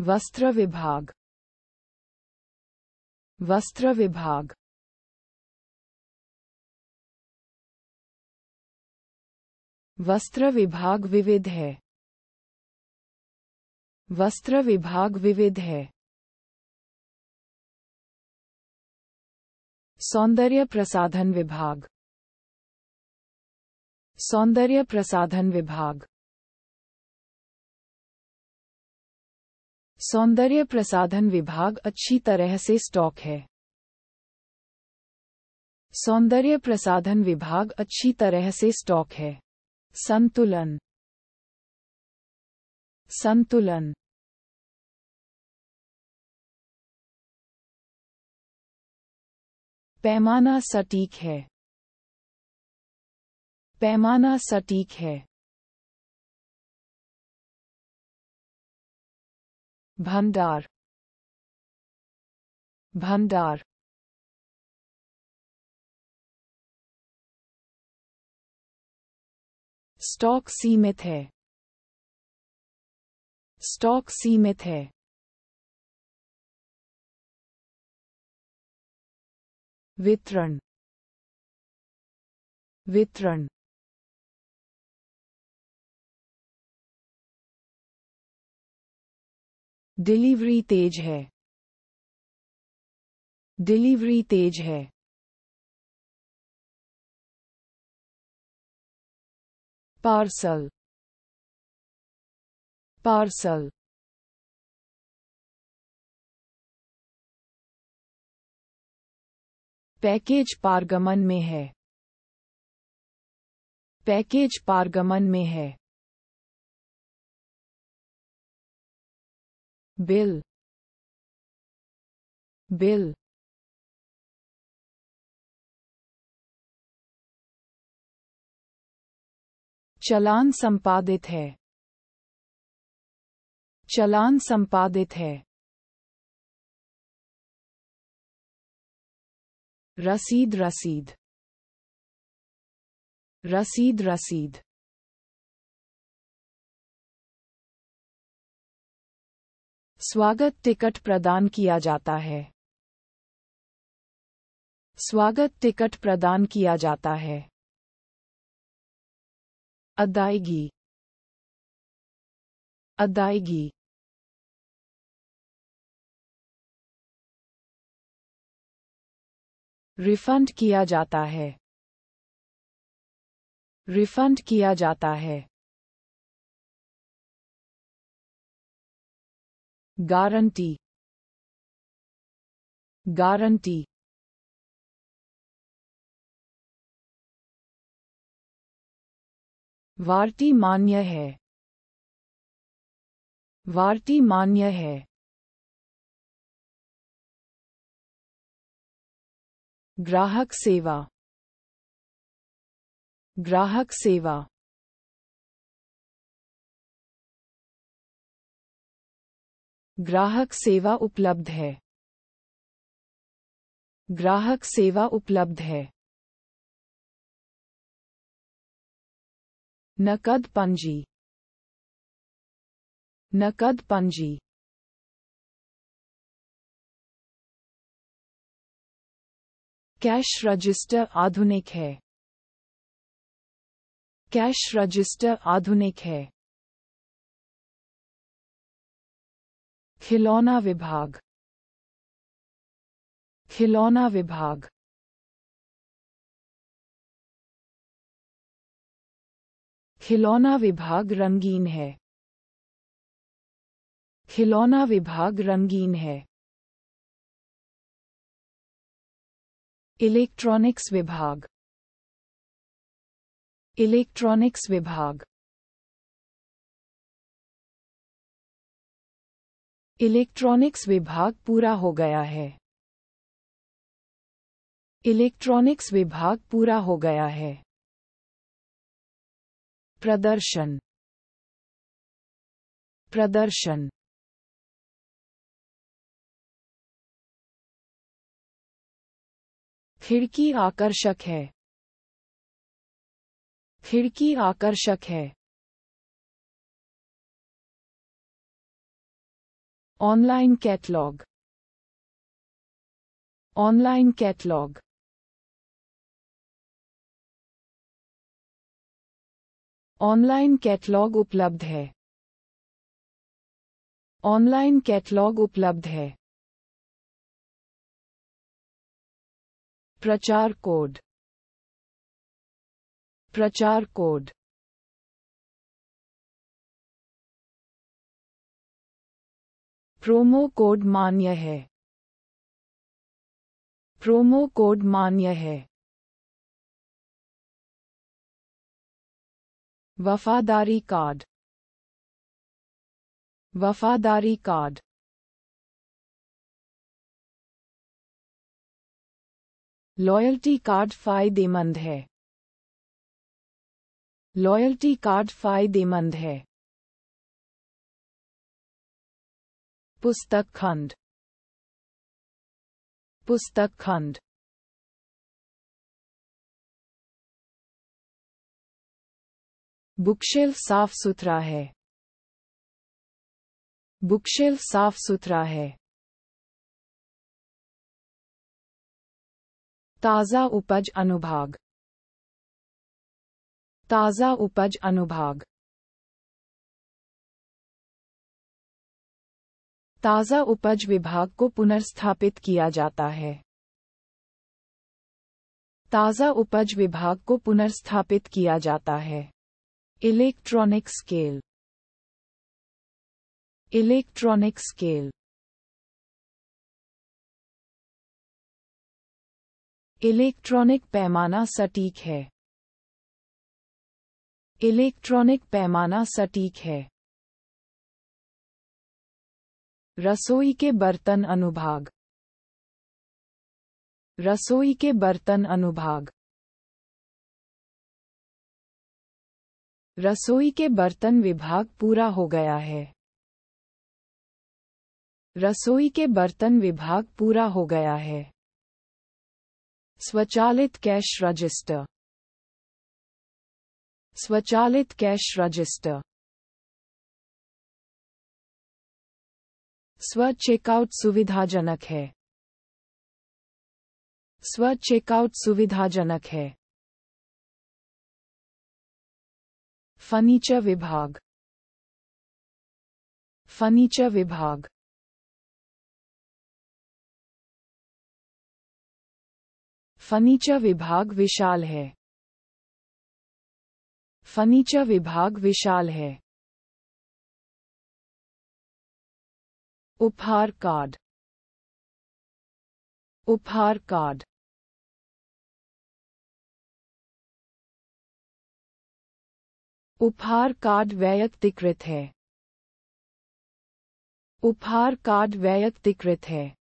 वस्त्र विभाग वस्त्र विभाग वस्त्र विभाग विविध है वस्त्र विभाग विविध है सौंदर्य प्रसाधन विभाग सौंदर्य प्रसाधन विभाग सौंदर्य प्रसाधन विभाग अच्छी तरह से स्टॉक है सौंदर्य प्रसाधन विभाग अच्छी तरह से स्टॉक है संतुलन संतुलन पैमाना सटीक है पैमाना सटीक है भंडार भंडार स्टॉक सीमित है स्टॉक सीमित है वितरण वितरण डिलीवरी तेज है डिलीवरी तेज है पार्सल पार्सल पैकेज पारगमन में है पैकेज पारगमन में है bill bill चलान संपादित है चलान संपादित है रसीद रसीद रसीद रसीद स्वागत टिकट प्रदान किया जाता है स्वागत टिकट प्रदान किया जाता है अदायगी अदायगी रिफंड किया जाता है रिफंड किया जाता है गारंटी गारंटी वार्टी मान्य है वार्टी मान्य है ग्राहक सेवा ग्राहक सेवा ग्राहक सेवा उपलब्ध है ग्राहक सेवा उपलब्ध है नकद पंजी नकद पंजी कैश रजिस्टर आधुनिक है कैश रजिस्टर आधुनिक है खिलौना विभाग खिलौना विभाग खिलौना विभाग रंगीन है खिलौना विभाग रंगीन है इलेक्ट्रॉनिक्स विभाग इलेक्ट्रॉनिक्स विभाग इलेक्ट्रॉनिक्स विभाग पूरा हो गया है इलेक्ट्रॉनिक्स विभाग पूरा हो गया है प्रदर्शन प्रदर्शन खिड़की आकर्षक है खिड़की आकर्षक है online catalog online catalog online catalog उपलब्ध है ऑनलाइन कैटलॉग उपलब्ध है प्रचार कोड प्रचार कोड प्रोमो कोड मान्य है प्रोमो कोड मान्य है वफादारी कार्ड वफादारी कार्ड लॉयल्टी कार्ड फायदेमंद है लॉयल्टी कार्ड फायदेमंद है पुस्तक खंड पुस्तक खंड बुकशेल्फ साफ सुथरा है बुकशेल्फ साफ सुथरा है ताज़ा उपज अनुभाग ताज़ा उपज अनुभाग ताज़ा उपज विभाग को पुनर्स्थापित किया जाता है ताज़ा उपज विभाग को पुनर्स्थापित किया जाता है electronic scale electronic scale electronic पैमाना सटीक है इलेक्ट्रॉनिक पैमाना सटीक है रसोई के बर्तन अनुभाग रसोई के बर्तन अनुभाग रसोई के बर्तन विभाग पूरा हो गया है रसोई के बर्तन विभाग पूरा हो गया है स्वचालित कैश रजिस्टर स्वचालित कैश रजिस्टर स्व चेकआउट सुविधाजनक है स्व चेकआउट सुविधाजनक है फर्नीचर विभाग फर्नीचर विभाग फर्नीचर विभाग विशाल है फर्नीचर विभाग विशाल है उपहार कार्ड उपहार कार्ड उपहार कार्ड व्ययक्तिकृत है उपहार कार्ड व्ययक्तिकृत है